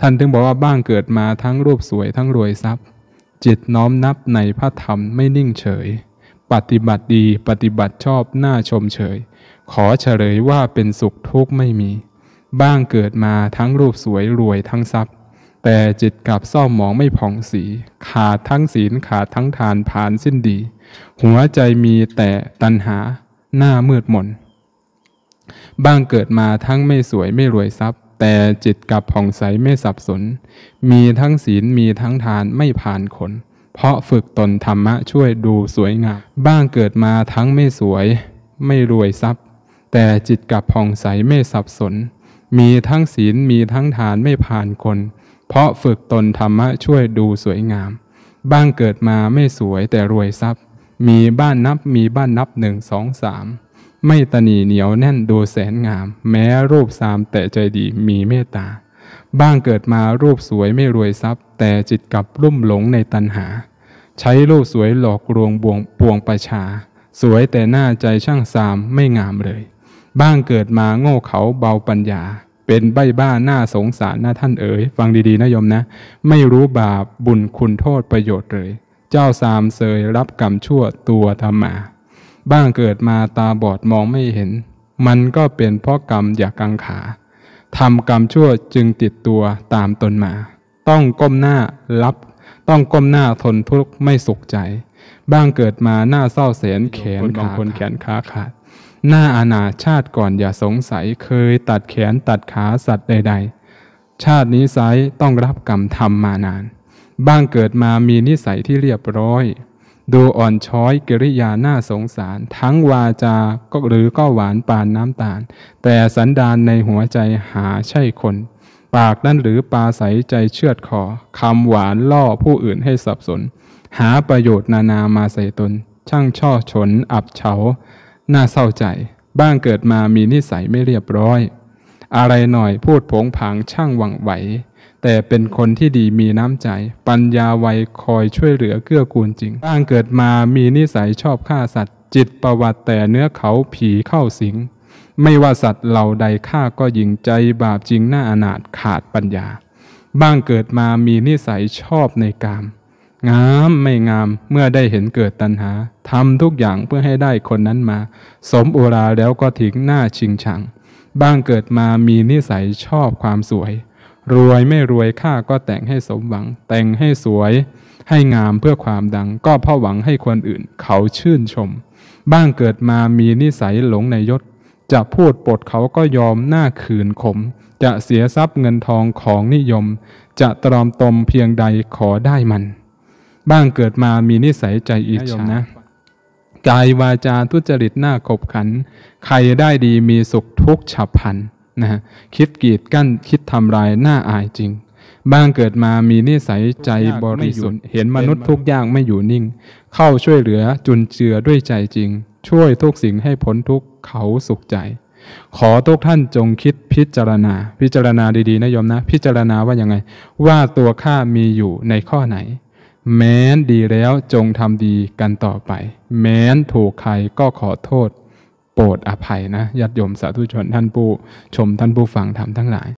ท่านถึงบอกว่าบ้างเกิดมาทั้งรูปสวยทั้งรวยทรัพย์ จิตน้อมนับในพระธรรมไม่นิ่งเฉย ปฏิบัติดีปฏิบัติชอบหน้าชมเฉยขอเฉลยว่าเป็นสุขทุกข์ไม่มี บ้างเกิดมาทั้งรูปสวยรวยทั้งทรัพย์ แต่จิตกลับเศร้าหมองไม่ผ่องสี ขาดทั้งศีลขาดทั้งทานผ่านสิ้นดี หัวใจมีแต่ตัณหาหน้ามืดมนบ้างเกิดมาทั้งไม่สวยไม่รวยทรัพย์แต่จิตกับผ่องใสไม่สับสน มีทั้งศีลมีทั้งทานไม่ผ่านขน เพราะฝึกตนธรรมะช่วยดูสวยงาม บ้างเกิดมาทั้งไม่สวย ไม่รวยทรัพย์ แต่จิตกับผ่องใสไม่สับสน มีทั้งศีลมีทั้งทานไม่ผ่านคน เพราะฝึกตนธรรมะช่วยดูสวยงาม บ้างเกิดมาไม่สวยแต่รวยทรัพย์ มีบ้านนับมีบ้านนับหนึ่งสองสามไม่ตนีเหนียว แน่นดูแสนงาม แม้รูปสามแต่ใจดีมีเมตตา บ้างเกิดมารูปสวยไม่รวยทรัพย์ แต่จิตกลับรุ่มหลงในตัณหา ใช้รูปสวยหลอกลวงบวงปวงประชา สวยแต่หน้าใจช่างสามไม่งามเลย บ้างเกิดมาโง่เขาเบาปัญญา เป็นใบบ้าหน้าสงสารหน้าท่านเอ๋ยฟังดีๆนะยมนะ ไม่รู้บาปบุญคุณโทษประโยชน์เลย เจ้าสามเสยรับกรรมชั่วตัวธรรมาบ้างเกิดมาตาบอดมองไม่เห็น มันก็เป็นเพราะกรรมอยากกังขา ทำกรรมชั่วจึงติดตัวตามตนมา ต้องก้มหน้ารับ ต้องก้มหน้าทนทุกข์ไม่สุขใจ บ้างเกิดมาหน้าเศร้าเสียนแขนบางคนแขนขาขาด หน้าอาณาชาติก่อนอย่าสงสัย เคยตัดแขนตัดขาสัตว์ใด ๆ ชาตินี้ไซต้องรับกรรมทำมานาน บ้างเกิดมามีนิสัยที่เรียบร้อยดูอ่อนช้อยกิริยาน่าสงสาร ทั้งวาจาก็หรือก็หวานปานน้ำตาล แต่สันดานในหัวใจหาใช่คน ปากนั่นหรือปลาใสใจเชือดคอคำหวานล่อผู้อื่นให้สับสน หาประโยชน์นานามาใส่ตน ช่างช่อฉนอับเฉาน่าเศร้าใจ บ้างเกิดมามีนิสัยไม่เรียบร้อยอะไรหน่อยพูดผงผางช่างหวังไหว แต่เป็นคนที่ดีมีน้ำใจ ปัญญาไวคอยช่วยเหลือเกื้อกูลจริงร่างเกิดมามีนิสัยชอบฆ่าสัตว์ จิตประวัติแต่เนื้อเขาผีเข้าสิง ไม่ว่าสัตว์เหล่าใดฆ่าก็ยิงใจบาปจริงหน้าอนาถขาดปัญญา บ้างเกิดมามีนิสัยชอบในกามงามไม่งามเมื่อได้เห็นเกิดตัณหา ทำทุกอย่างเพื่อให้ได้คนนั้นมา สมอุราแล้วก็ถึงหน้าชิงชังบ้างเกิดมามีนิสัยชอบความสวย รวยไม่รวยข้าก็แต่งให้สมหวัง แต่งให้สวยให้งามเพื่อความดัง ก็พ่อหวังให้คนอื่นเขาชื่นชม บ้างเกิดมามีนิสัยหลงในยศ จะพูดปดเขาก็ยอมหน้าขืนขม จะเสียทรัพย์เงินทองของนิยม จะตรอมตมเพียงใดขอได้มัน บ้างเกิดมามีนิสัยใจอิจฉานะกายวาจาทุจริตหน้าขบขัน ใครได้ดีมีสุขทุกฉับพันนะฮะคิดกีดกั้นคิดทำลายหน้าอายจริงบ้างเกิดมามีนิสัยใจบริสุทธิ์เห็นมนุษย์ทุกอย่างไม่อยู่นิ่ง เข้าช่วยเหลือจุนเจือด้วยใจจริง ช่วยทุกสิ่งให้พ้นทุกเขาสุขใจ ขอทุกท่านจงคิดพิจารณาพิจารณาดี ๆนะโยมนะ พิจารณาว่ายังไง ว่าตัวข้ามีอยู่ในข้อไหนแม้นดีแล้วจงทำดีกันต่อไป แม้นถูกใครก็ขอโทษ โปรดอภัยนะญาติโยมสาธุชนท่านผู้ชมท่านผู้ฟังทำทั้งหลาย